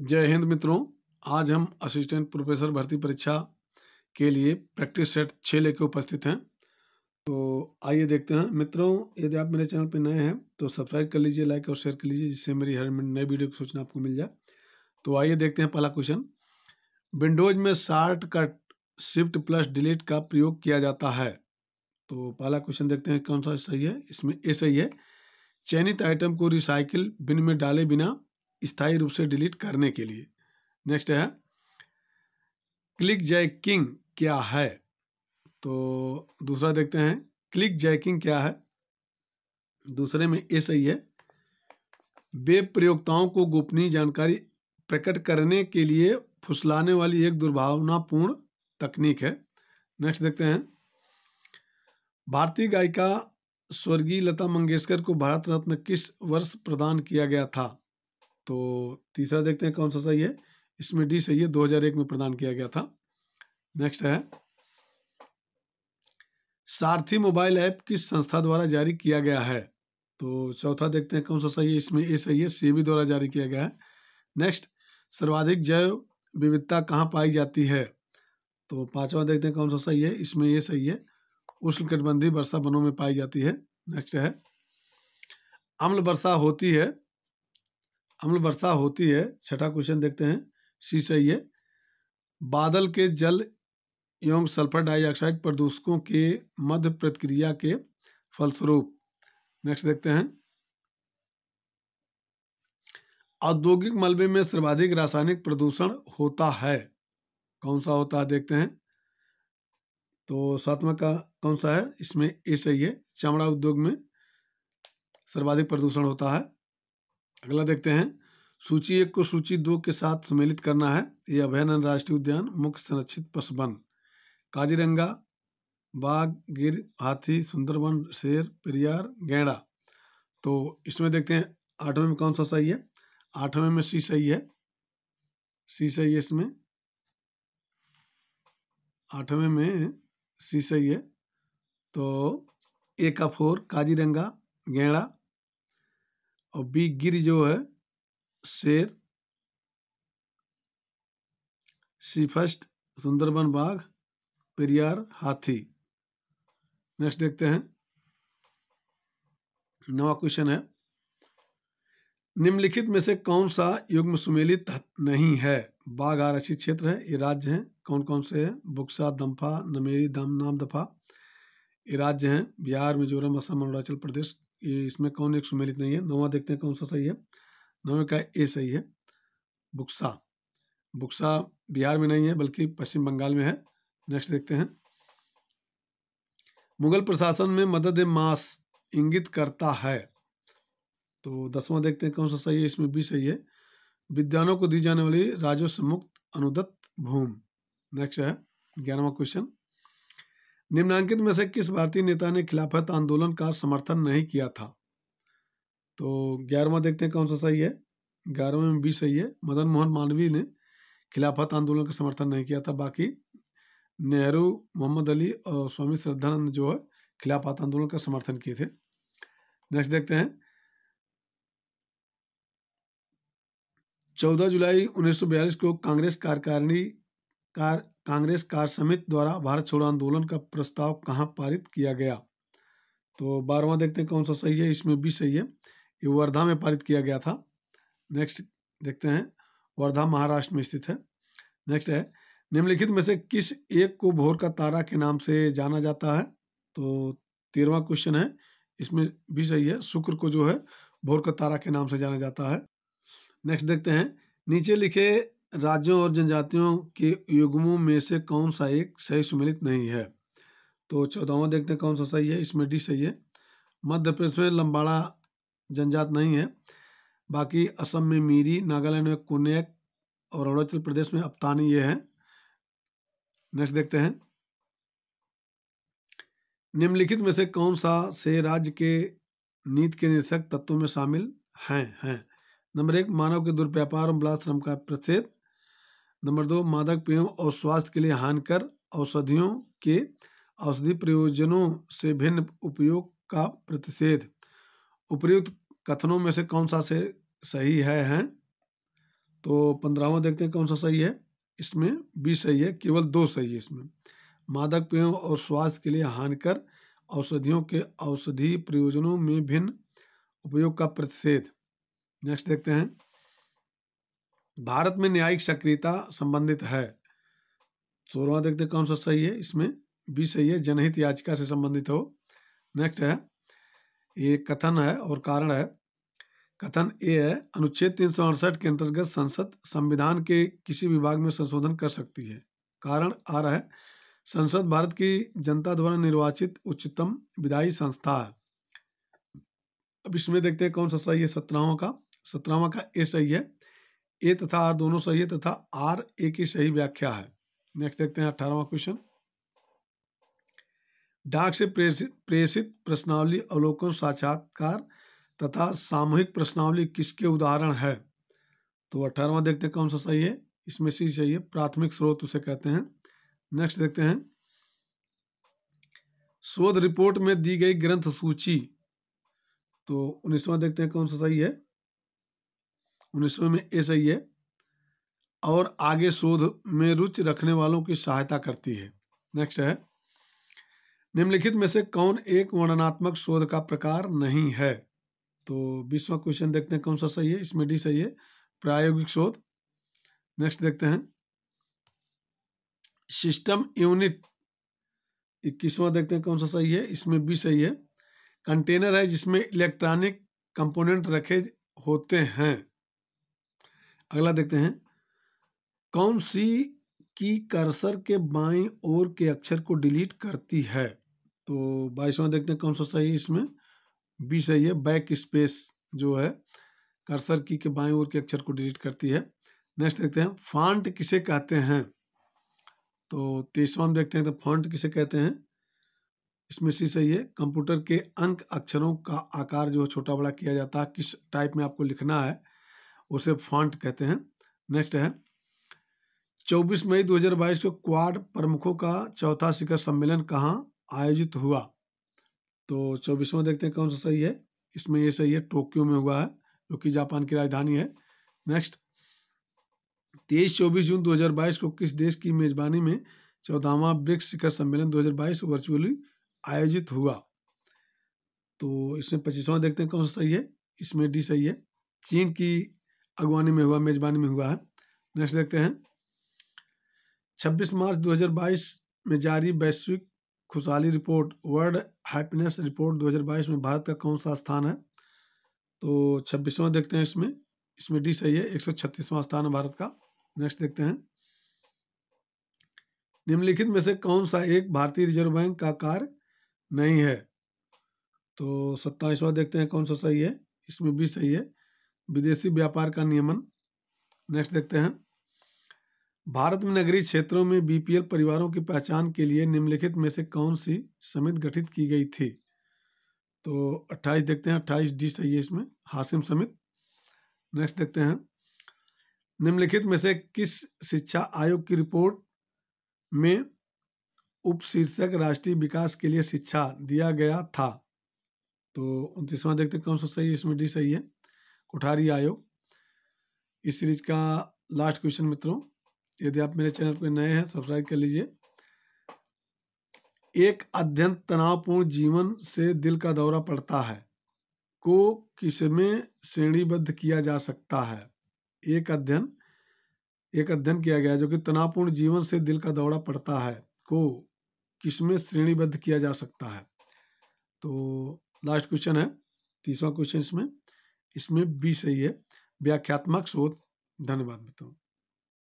जय हिंद मित्रों आज हम असिस्टेंट प्रोफेसर भर्ती परीक्षा के लिए प्रैक्टिस सेट छः लेके उपस्थित हैं तो आइए देखते हैं मित्रों यदि आप मेरे चैनल पर नए हैं तो सब्सक्राइब कर लीजिए लाइक और शेयर कर लीजिए जिससे मेरी हर नए वीडियो की सूचना आपको मिल जाए तो आइए देखते हैं पहला क्वेश्चन विंडोज में shortcut shift plus delete का प्रयोग किया जाता है तो पहला क्वेश्चन देखते हैं कौन सा सही है इसमें ए सही है चयनित आइटम को रिसाइकिल बिन में डाले बिना स्थायी रूप से डिलीट करने के लिए नेक्स्ट है क्लिक जैकिंग क्या है तो दूसरा देखते हैं क्लिक जैकिंग क्या है दूसरे में ये सही है वे प्रयोक्ताओं को गोपनीय जानकारी प्रकट करने के लिए फुसलाने वाली एक दुर्भावनापूर्ण तकनीक है नेक्स्ट देखते हैं भारतीय गायिका स्वर्गीय लता मंगेशकर को भारत रत्न किस वर्ष प्रदान किया गया था तो तीसरा देखते हैं कौन सा सही है इसमें डी सही है 2001 में प्रदान किया गया था नेक्स्ट है सारथी मोबाइल ऐप किस संस्था द्वारा जारी किया गया है तो चौथा देखते हैं कौन सा सही है इसमें ए सही है बी द्वारा जारी किया गया है नेक्स्ट सर्वाधिक जैव विविधता कहाँ पाई जाती है तो पांचवा देखते हैं कौन सा सही है इसमें ये सही है उष्णकटिबंधीय वर्षा वनों में पाई जाती है नेक्स्ट है अम्ल वर्षा होती है अम्ल वर्षा होती है छठा क्वेश्चन देखते हैं सी सही है बादल के जल एवं सल्फर डाइऑक्साइड प्रदूषकों के मध्य प्रतिक्रिया के फलस्वरूप नेक्स्ट देखते हैं औद्योगिक मलबे में सर्वाधिक रासायनिक प्रदूषण होता है कौन सा होता है देखते हैं तो सातवा का कौन सा है इसमें ए सही है चमड़ा उद्योग में सर्वाधिक प्रदूषण होता है अगला देखते हैं सूची एक को सूची दो के साथ सम्मिलित करना है ये अभ्यारण राष्ट्रीय उद्यान मुख्य संरक्षित पशु काजीरंगा बाघ गिर हाथी सुंदरबन शेर पेरियार गैंडा तो इसमें देखते हैं आठवें में कौन सा सही है आठवें में सी सही है सी सही है इसमें आठवें में सी सही है तो ए का फोर काजीरंगा गैंडा और बी गिर जो है शेर सी फर्स्ट सुंदरबन बाघ पेरियार हाथी नेक्स्ट देखते हैं नवा क्वेश्चन है निम्नलिखित में से कौन सा युग्म सुमेलित नहीं है बाघ आरक्षित क्षेत्र है ये राज्य हैं कौन कौन से हैं बुक्सा दम्फा नमेरी दम नाम दफा ये राज्य हैं बिहार मिजोरम असम अरुणाचल प्रदेश इसमें कौन एक सुमेलित नहीं है नवा देखते हैं कौन सा सही है नवे का ए सही है बुक्सा बुक्सा बिहार में नहीं है बल्कि पश्चिम बंगाल में है नेक्स्ट देखते हैं मुगल प्रशासन में मदद मास इंगित करता है तो दसवां देखते हैं कौन सा सही है इसमें बी सही है विद्वानों को दी जाने वाली राजस्व मुक्त अनुदत्त भूम नेक्स्ट है ग्यारहवा क्वेश्चन निम्नांकित में से किस भारतीय नेता ने खिलाफत आंदोलन का समर्थन नहीं किया था तो ग्यारहवा देखते हैं कौन सा सही है ग्यारहवें में भी सही है मदन मोहन मालवीय ने खिलाफत आंदोलन का समर्थन नहीं किया था बाकी नेहरू मोहम्मद अली और स्वामी श्रद्धानंद जो है खिलाफत आंदोलन का समर्थन किए थे नेक्स्ट देखते हैं चौदह जुलाई 1942 को कांग्रेस कार्यकारिणी कार कांग्रेस कार्य समिति द्वारा भारत छोड़ो आंदोलन का प्रस्ताव कहाँ पारित किया गया तो बारहवा देखते हैं कौन सा सही है इसमें भी सही है ये वर्धा में पारित किया गया था नेक्स्ट देखते हैं वर्धा महाराष्ट्र में स्थित है नेक्स्ट है निम्नलिखित में से किस एक को भोर का तारा के नाम से जाना जाता है तो तेरहवा क्वेश्चन है इसमें भी सही है शुक्र को जो है भोर का तारा के नाम से जाना जाता है नेक्स्ट देखते हैं नीचे लिखे राज्यों और जनजातियों के युग्मों में से कौन सा एक सही सुमेलित नहीं है तो चौदहवा देखते हैं कौन सा सही है इसमें डी सही है मध्य प्रदेश में लंबाड़ा जनजात नहीं है बाकी असम में मीरी नागालैंड में कुनेक और अरुणाचल प्रदेश में अपतानी ये है नेक्स्ट देखते हैं निम्नलिखित में से कौन सा से राज्य के नीति के निदेशक तत्वों में शामिल हैं हैं नंबर एक मानव के दुर्व्यापार और बलात्श्रम का प्रतिषेध नंबर दो मादक पेयों और स्वास्थ्य के लिए हानिकर औषधियों के औषधि प्रयोजनों से भिन्न उपयोग का प्रतिषेध उपयुक्त कथनों में से कौन सा से सही है हैं तो पंद्रहवा देखते हैं कौन सा सही है इसमें बी सही है केवल दो सही है इसमें मादक पेयों और स्वास्थ्य के लिए हानिकर औषधियों के औषधि प्रयोजनों में भिन्न उपयोग का प्रतिषेध नेक्स्ट देखते हैं भारत में न्यायिक सक्रियता संबंधित है सोलवा देखते कौन सा सही है इसमें बी सही है जनहित याचिका से संबंधित हो नेक्स्ट है ये कथन है और कारण है कथन ए है अनुच्छेद तीन सौ अड़सठ के अंतर्गत संसद संविधान के किसी विभाग में संशोधन कर सकती है कारण आ रहा है संसद भारत की जनता द्वारा निर्वाचित उच्चतम विधायी संस्था है अब इसमें देखते हैं कौन सा सही है सत्रहवा का सत्रहवा का ए सही है ए तथा आर दोनों सही है तथा आर ए की सही व्याख्या है नेक्स्ट देखते हैं अठारहवा क्वेश्चन डाक से प्रेषित प्रेषित प्रश्नावली अवलोकन साक्षात्कार तथा सामूहिक प्रश्नावली किसके उदाहरण है तो अठारहवा देखते हैं कौन सा सही है इसमें सी सही है प्राथमिक स्रोत उसे कहते हैं नेक्स्ट देखते हैं शोध रिपोर्ट में दी गई ग्रंथ सूची तो उन्नीसवा देखते हैं कौन सा सही है उन्नीसवे में ए सही है और आगे शोध में रुचि रखने वालों की सहायता करती है नेक्स्ट है निम्नलिखित में से कौन एक वर्णनात्मक शोध का प्रकार नहीं है तो बीसवा क्वेश्चन देखते हैं कौन सा सही है इसमें डी सही है प्रायोगिक शोध नेक्स्ट देखते हैं सिस्टम यूनिट इक्कीसवा देखते हैं कौन सा सही है इसमें बी सही है कंटेनर है जिसमें इलेक्ट्रॉनिक कंपोनेंट रखे होते हैं अगला देखते हैं कौन सी की कर्सर के बाएं ओर के अक्षर को डिलीट करती है तो बाईसवा देखते हैं कौन सा सही है इसमें बी सही है बैक स्पेस जो है कर्सर की के बाएं ओर के अक्षर को डिलीट करती है नेक्स्ट देखते हैं फॉन्ट किसे कहते हैं तो में देखते हैं तो फॉन्ट किसे कहते हैं इसमें सी सही है कंप्यूटर के अंक अक्षरों का आकार जो है छोटा बड़ा किया जाता है किस टाइप में आपको लिखना है उसे फॉन्ट कहते हैं नेक्स्ट है चौबीस मई 2022 को क्वाड प्रमुखों का चौथा शिखर सम्मेलन कहाँ आयोजित हुआ तो चौबीसवा देखते हैं कौन सा सही है इसमें ये सही है टोक्यो में हुआ है जो कि जापान की राजधानी है नेक्स्ट तेईस चौबीस जून 2022 को किस देश की मेजबानी में चौदहवा ब्रिक्स शिखर सम्मेलन 2022 वर्चुअली आयोजित हुआ तो इसमें पच्चीसवां देखते हैं कौन सा सही है इसमें डी सही है चीन की अगवानी में हुआ मेजबानी में हुआ है नेक्स्ट देखते हैं 26 मार्च 2022 में जारी वैश्विक खुशहाली रिपोर्ट वर्ल्ड हैप्पीनेस रिपोर्ट 2022 में भारत का कौन सा स्थान है तो छब्बीसवा देखते हैं इसमें इसमें डी सही है एक सौ छत्तीसवां स्थान है भारत का नेक्स्ट देखते हैं निम्नलिखित में से कौन सा एक भारतीय रिजर्व बैंक का कार्य नहीं है तो सत्ताईसवा देखते हैं कौन सा सही है इसमें भी सही है विदेशी व्यापार का नियमन नेक्स्ट देखते हैं भारत में नगरीय क्षेत्रों में बीपीएल परिवारों की पहचान के लिए निम्नलिखित में से कौन सी समिति गठित की गई थी तो 28 देखते हैं 28 डी सही है इसमें हासिम समित नेक्स्ट देखते हैं निम्नलिखित में से किस शिक्षा आयोग की रिपोर्ट में उप शीर्षक राष्ट्रीय विकास के लिए शिक्षा दिया गया था तो उनतीसवा देखते हैं कौन सा सही है इसमें डी सही है उठारी आयोग इस सीरीज का लास्ट क्वेश्चन मित्रों यदि आप मेरे चैनल पर नए हैं सब्सक्राइब कर लीजिए एक अध्ययन तनावपूर्ण जीवन से दिल का दौरा पड़ता है को किसमें श्रेणीबद्ध किया जा सकता है एक अध्ययन एक अध्ययन किया गया जो कि तनावपूर्ण जीवन से दिल का दौरा पड़ता है को किसमें श्रेणीबद्ध किया जा सकता है तो लास्ट क्वेश्चन है तीसवा क्वेश्चन इसमें इसमें बी सही है व्याख्यात्मक शोध धन्यवाद मित्रों